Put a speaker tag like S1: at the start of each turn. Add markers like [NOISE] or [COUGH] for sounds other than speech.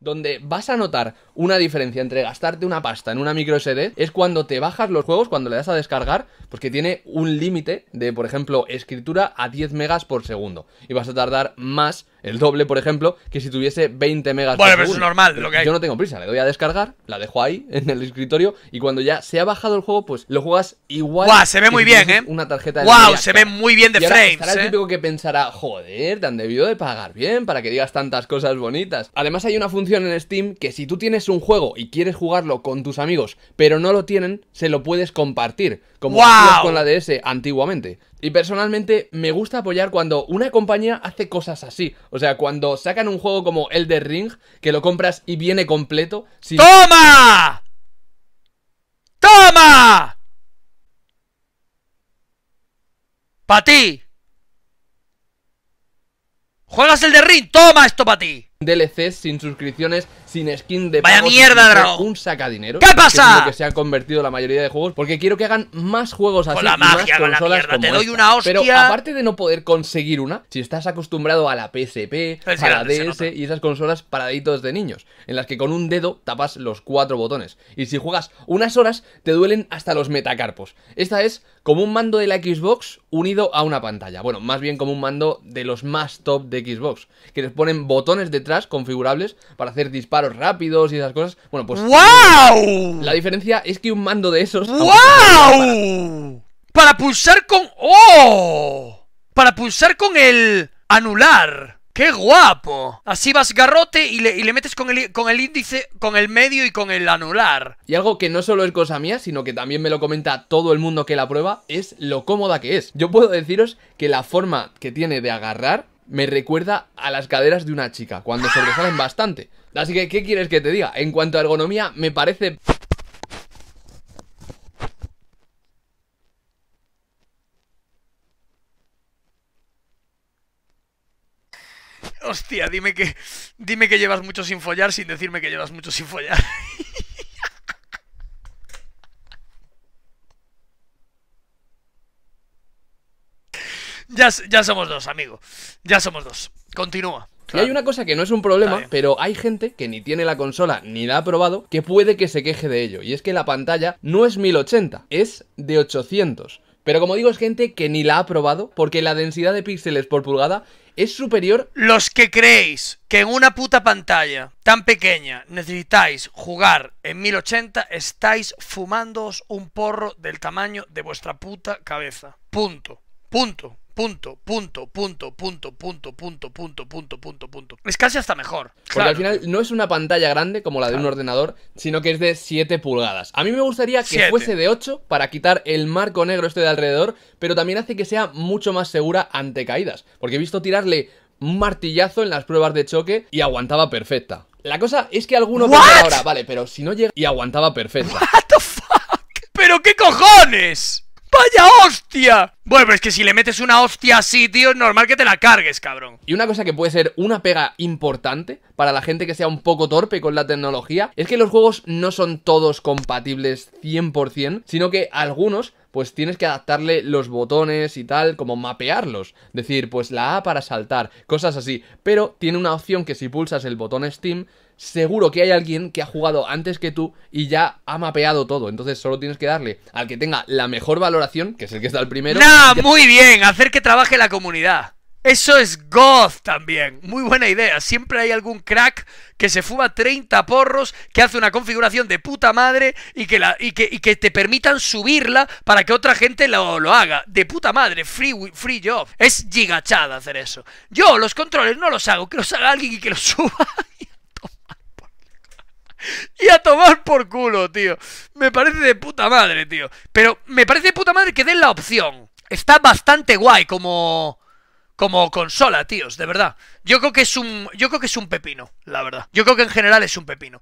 S1: donde vas a notar una diferencia entre gastarte una pasta en una micro SD es cuando te bajas los juegos, cuando le das a descargar, porque tiene un límite de, por ejemplo, escritura a 10 megas por segundo. Y vas a tardar más, el doble, por ejemplo, que si tuviese 20 megas por segundo. Bueno, es normal lo que Yo no tengo prisa, le doy a descargar, la dejo ahí [LAUGHS] en el escritorio y cuando ya se ha bajado el juego, pues lo juegas igual. ¡Guau! se ve muy bien, ¿eh? Una tarjeta de se ve muy bien de y frames. Ahora el ¿eh? típico que pensará, joder, te han debido de pagar bien para que digas tantas cosas bonitas. Además, hay una función en Steam que si tú tienes un juego y quieres jugarlo con tus amigos, pero no lo tienen, se lo puedes compartir, como hacías con la DS antiguamente. Y personalmente me gusta apoyar cuando una compañía hace cosas así. O sea, cuando sacan un juego como el Ring, que lo compras y viene completo. ¡Toma! ¡Toma! ¡Pa ti!
S2: ¿Juegas el de Ring? ¡Toma esto para ti!
S1: DLCs, sin suscripciones, sin skin de ¡Vaya mierda, bro! Un sacadinero. ¿Qué pasa? Que lo que se ha convertido la mayoría de juegos. Porque quiero que hagan más juegos así. Con la magia, con la mierda, te doy una hostia. Pero aparte de no poder conseguir una, si estás acostumbrado a la PSP, a la DS y esas consolas paraditos de niños, en las que con un dedo tapas los cuatro botones. Y si juegas unas horas, te duelen hasta los metacarpos. Esta es como un mando de la Xbox unido a una pantalla. Bueno, más bien como un mando de los más top de Xbox, que les ponen botones detrás configurables para hacer disparos rápidos y esas cosas. Bueno, pues. ¡Wow! La diferencia es que un mando de esos. Para pulsar con. ¡Oh! Para
S2: pulsar con el. Anular. ¡Qué guapo! Así vas garrote y le,
S1: metes con el, con el, índice, con el medio y con el anular. Y algo que no solo es cosa mía, sino que también me lo comenta todo el mundo que la prueba, es lo cómoda que es. Yo puedo deciros que la forma que tiene de agarrar me recuerda a las caderas de una chica, cuando sobresalen bastante. Así que, ¿qué quieres que te diga? En cuanto a ergonomía, me parece...
S2: Hostia, dime que, dime que llevas mucho sin follar sin decirme que llevas mucho sin follar. [LAUGHS] ya, somos dos, amigo. Ya somos dos.
S1: Continúa. Y hay una cosa que no es un problema, pero hay gente que ni tiene la consola ni la ha probado, que puede que se queje de ello. Y es que la pantalla no es 1080, es de 800. Pero como digo, es gente que ni la ha probado, porque la densidad de píxeles por pulgada es superior. Los que creéis que en una puta pantalla
S2: tan pequeña necesitáis jugar en 1080, estáis fumándoos un porro del tamaño de vuestra puta cabeza. Punto. Punto. Punto, punto, punto, punto, punto, punto, punto, punto, punto, punto. Es casi hasta mejor. Porque al
S1: final no es una pantalla grande como la de un ordenador, sino que es de 7 pulgadas. A mí me gustaría que fuese de 8 para quitar el marco negro este de alrededor, pero también hace que sea mucho más segura ante caídas. Porque he visto tirarle un martillazo en las pruebas de choque y aguantaba perfecta. La cosa es que alguno ahora, vale, pero si no llega y aguantaba perfecta. What the fuck? ¿Pero qué cojones?
S2: ¡Vaya hostia! Bueno, pero es que si le metes una hostia así, tío, es normal que te la cargues, cabrón.
S1: Y una cosa que puede ser una pega importante para la gente que sea un poco torpe con la tecnología es que los juegos no son todos compatibles 100%, sino que algunos pues tienes que adaptarle los botones y tal, como mapearlos. Decir, pues la A para saltar, cosas así. Pero tiene una opción que si pulsas el botón Steam, seguro que hay alguien que ha jugado antes que tú y ya ha mapeado todo. Entonces solo tienes que darle al que tenga la mejor valoración, que es el que está el primero. ¡Nah!
S2: Muy bien, hacer que trabaje la comunidad. Eso es goth también. Muy buena idea. Siempre hay algún crack que se fuma 30 porros, que hace una configuración de puta madre y que, te permitan subirla para que otra gente lo, haga. De puta madre. Free, free job. Es gigachada hacer eso. Yo los controles no los hago. Que los haga alguien y que los [LAUGHS] suba. Y a tomar por culo, tío. Me parece de puta madre, tío. Pero me parece de puta madre que den la opción. Está bastante guay como como consola, tíos, de verdad. Yo creo que es un, yo creo que es un pepino, la verdad. Yo creo que en general es un pepino.